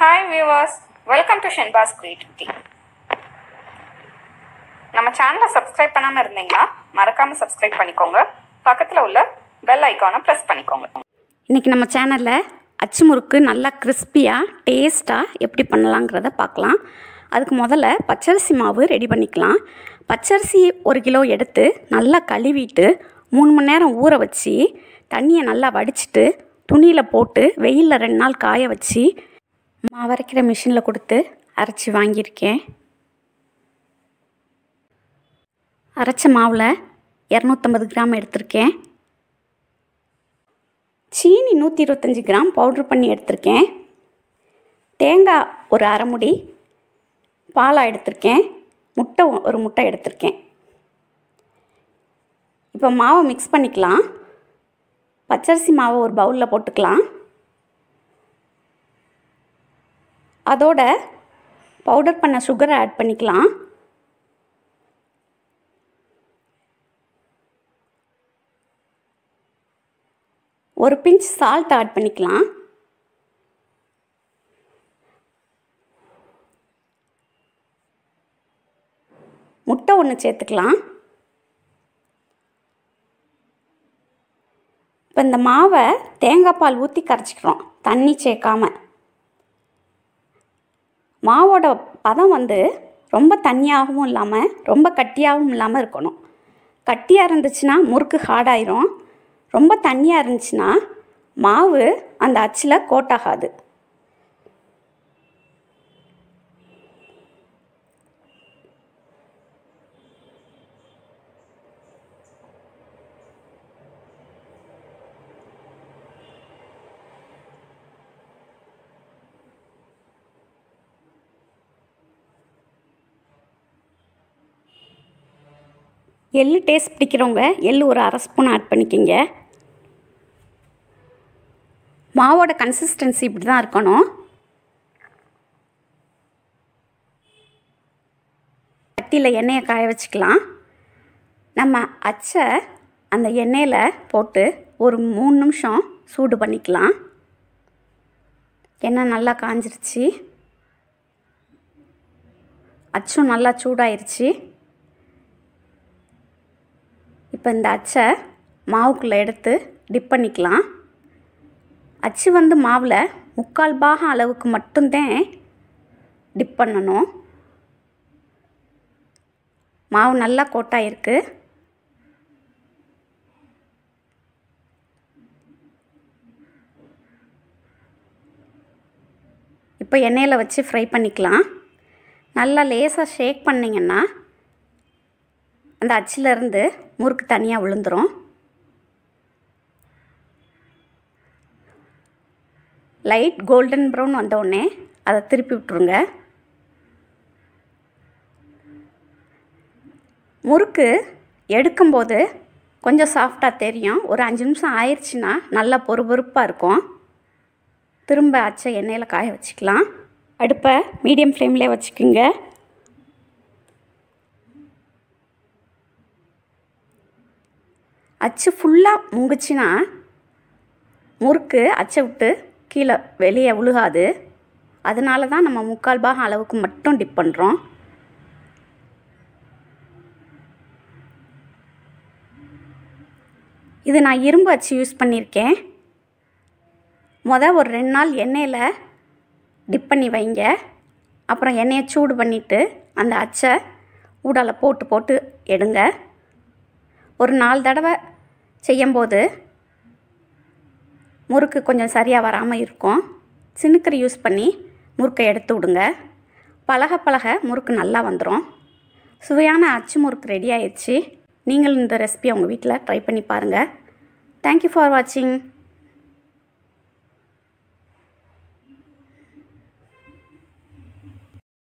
hi viewers welcome to Shenbas creativity நம்ம சேனலை subscribe பண்ணாமல் இருந்தீங்கன்னா மறக்காமல் சப்ஸ்கிரைப் பண்ணிக்கோங்க பக்கத்தில் உள்ள பெல் ஐக்கானை ப்ரெஸ் பண்ணிக்கோங்க இன்றைக்கி நம்ம சேனலில் அச்சு முறுக்கு நல்லா கிறிஸ்பியாக டேஸ்ட்டாக எப்படி பண்ணலாங்கிறத பார்க்கலாம் அதுக்கு முதல்ல பச்சரிசி மாவு ரெடி பண்ணிக்கலாம் பச்சரிசி ஒரு கிலோ எடுத்து நல்லா கழுவிட்டு மூணு மணி நேரம் ஊற வச்சு தண்ணியை நல்லா வடிச்சிட்டு துணியில் போட்டு வெயிலில் ரெண்டு நாள் காய வச்சு அரைக்கிற மிஷினில் கொடுத்து அரைச்சி வாங்கியிருக்கேன் அரைச்ச மாவில் இரநூத்தம்பது கிராம் எடுத்திருக்கேன் சீனி நூற்றி இருபத்தஞ்சி கிராம் பவுட்ரு பண்ணி எடுத்திருக்கேன் தேங்காய் ஒரு அரைமுடி பாலாக எடுத்திருக்கேன் முட்டை ஒரு முட்டை எடுத்திருக்கேன் இப்போ மாவை மிக்ஸ் பண்ணிக்கலாம் பச்சரிசி மாவை ஒரு பவுலில் போட்டுக்கலாம் அதோட பவுடர் பண்ண சுகரை ஆட் பண்ணிக்கலாம் ஒரு பிஞ்ச் சால்ட் ஆட் பண்ணிக்கலாம் முட்டை ஒன்று சேர்த்துக்கலாம் இப்போ இந்த மாவை தேங்காய் பால் ஊற்றி கரைச்சிக்கிறோம் தண்ணி சேர்க்காமல் மாவோட பதம் வந்து ரொம்ப தண்ணியாகவும் இல்லாமல் ரொம்ப கட்டியாகவும் இல்லாமல் இருக்கணும் கட்டியாக இருந்துச்சுன்னா முறுக்கு ஹார்டாயிரும் ரொம்ப தண்ணியாக இருந்துச்சுன்னா மாவு அந்த அச்சில் கோட்டாகாது எள்ளு டேஸ்ட் பிடிக்கிறவங்க எள்ளு ஒரு அரை ஸ்பூன் ஆட் பண்ணிக்கிங்க மாவோட கன்சிஸ்டன்சி இப்படி தான் இருக்கணும் பட்டியில் எண்ணெயை காய வச்சுக்கலாம் நம்ம அச்சை அந்த எண்ணெயில் போட்டு ஒரு மூணு நிமிஷம் சூடு பண்ணிக்கலாம் எண்ணெய் நல்லா காஞ்சிருச்சு அச்சும் நல்லா சூடாயிருச்சு இப்போ இந்த அச்சை மாவுக்குள்ளே எடுத்து டிப் பண்ணிக்கலாம் அச்சு வந்து மாவில் முக்கால் பாகம் அளவுக்கு மட்டும்தான் டிப் பண்ணணும் மாவு நல்லா கோட்டாயிருக்கு இப்போ எண்ணெயில் வச்சு ஃப்ரை பண்ணிக்கலாம் நல்லா லேசாக ஷேக் பண்ணிங்கன்னா அந்த அச்சிலேருந்து முறுக்கு தனியாக விழுந்துடும் லைட் கோல்டன் ப்ரௌன் வந்தோடனே அதை திருப்பி விட்டுருங்க முறுக்கு எடுக்கும்போது கொஞ்சம் சாஃப்டாக தெரியும் ஒரு அஞ்சு நிமிஷம் ஆயிடுச்சுன்னா நல்லா பொறுபொறுப்பாக இருக்கும் திரும்ப அச்சை எண்ணெயில் காய வச்சுக்கலாம் அடுப்பை மீடியம் ஃப்ளேம்லேயே வச்சுக்கோங்க அச்சு ஃபுல்லாக முங்குச்சுன்னா முறுக்கு அச்சை விட்டு கீழே வெளியே விழுகாது அதனால தான் நம்ம முக்கால் பாகம் அளவுக்கு மட்டும் டிப் பண்ணுறோம் இது நான் இரும்பு அச்சு யூஸ் பண்ணியிருக்கேன் மொதல் ஒரு ரெண்டு நாள் எண்ணெயில் டிப் பண்ணி வைங்க அப்புறம் எண்ணெயை சூடு பண்ணிவிட்டு அந்த அச்சை ஊடால போட்டு போட்டு எடுங்க ஒரு நாலு தடவை செய்யும்போது முறுக்கு கொஞ்சம் சரியாக வராமல் இருக்கும் சினுக்கரை யூஸ் பண்ணி முறுக்கை எடுத்து விடுங்க பழக பழக முறுக்கு நல்லா வந்துடும் சுவையான அச்சு முறுக்கு ரெடி ஆயிடுச்சு நீங்களும் இந்த ரெசிபி உங்கள் வீட்டில் ட்ரை பண்ணி பாருங்கள் தேங்க்யூ ஃபார் வாட்சிங்